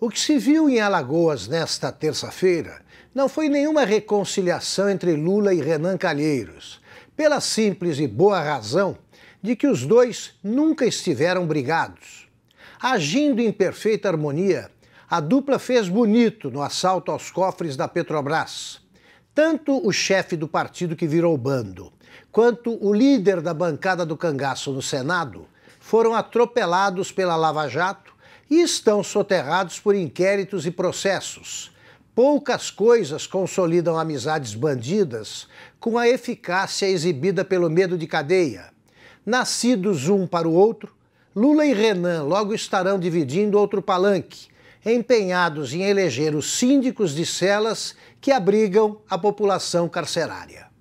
O que se viu em Alagoas nesta terça-feira não foi nenhuma reconciliação entre Lula e Renan Calheiros, pela simples e boa razão de que os dois nunca estiveram brigados. Agindo em perfeita harmonia, a dupla fez bonito no assalto aos cofres da Petrobras. Tanto o chefe do partido que virou bando, quanto o líder da bancada do cangaço no Senado foram atropelados pela Lava Jato e estão soterrados por inquéritos e processos. Poucas coisas consolidam amizades bandidas com a eficácia exibida pelo medo de cadeia. Nascidos um para o outro, Lula e Renan logo estarão dividindo outro palanque, empenhados em eleger os síndicos de celas que abrigam a população carcerária.